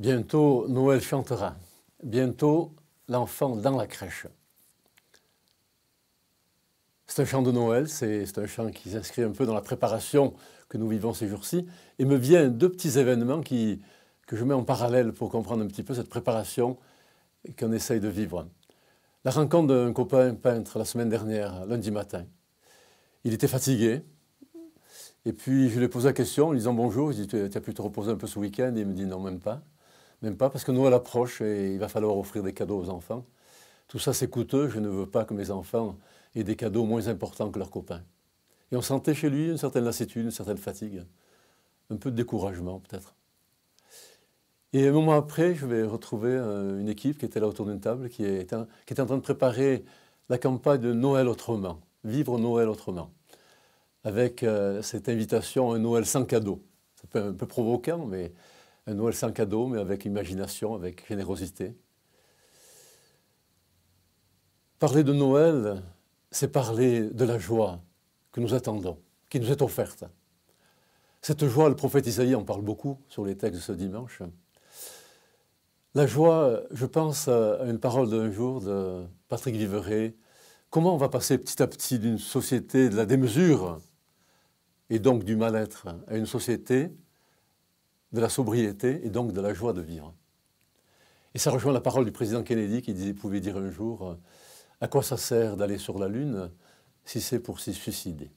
Bientôt Noël chantera, bientôt l'enfant dans la crèche. C'est un chant de Noël, c'est un chant qui s'inscrit un peu dans la préparation que nous vivons ces jours-ci, et me viennent deux petits événements qui, que je mets en parallèle pour comprendre un petit peu cette préparation qu'on essaye de vivre. La rencontre d'un copain peintre la semaine dernière, lundi matin. Il était fatigué, et puis je lui ai posé la question en lui disant bonjour, Il lui dit, tu as pu te reposer un peu ce week-end Il me dit non, même pas. Même pas, parce que Noël approche et il va falloir offrir des cadeaux aux enfants. Tout ça, c'est coûteux. Je ne veux pas que mes enfants aient des cadeaux moins importants que leurs copains. Et on sentait chez lui une certaine lassitude, une certaine fatigue, un peu de découragement peut-être. Et un moment après, je vais retrouver euh, une équipe qui était là autour d'une table, qui était, en, train de préparer la campagne de Noël autrement, vivre Noël autrement, avec euh, cette invitation à un Noël sans cadeaux. C'est un peu, un peu provoquant, mais un Noël sans cadeau, mais avec imagination, avec générosité. Parler de Noël, c'est parler de la joie que nous attendons, qui nous est offerte. Cette joie, le prophète Isaïe en parle beaucoup sur les textes de ce dimanche. La joie, je pense à une parole d'un jour de Patrick Liveret. Comment on va passer petit à petit d'une société de la démesure et donc du mal-être à une société de la sobriété et donc de la joie de vivre. Et ça rejoint la parole du président Kennedy qui pouvait dire un jour, à quoi ça sert d'aller sur la Lune si c'est pour s'y suicider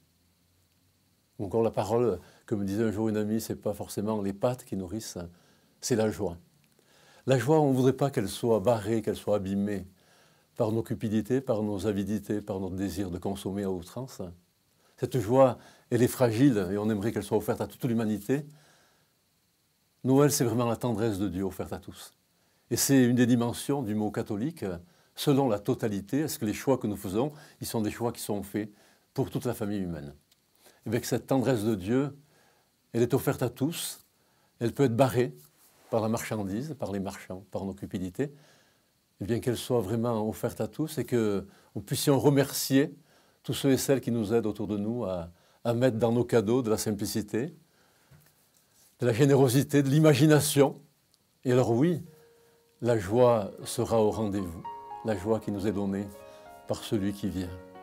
Ou encore la parole que me disait un jour une amie, c'est pas forcément les pattes qui nourrissent, c'est la joie. La joie, on ne voudrait pas qu'elle soit barrée, qu'elle soit abîmée par nos cupidités, par nos avidités, par notre désir de consommer à outrance. Cette joie, elle est fragile et on aimerait qu'elle soit offerte à toute l'humanité, Noël, c'est vraiment la tendresse de Dieu offerte à tous. Et c'est une des dimensions du mot catholique. Selon la totalité, est-ce que les choix que nous faisons, ils sont des choix qui sont faits pour toute la famille humaine Et Avec cette tendresse de Dieu, elle est offerte à tous. Elle peut être barrée par la marchandise, par les marchands, par nos cupidités. Et bien qu'elle soit vraiment offerte à tous et que nous puissions remercier tous ceux et celles qui nous aident autour de nous à mettre dans nos cadeaux de la simplicité, de la générosité, de l'imagination. Et alors oui, la joie sera au rendez-vous, la joie qui nous est donnée par celui qui vient.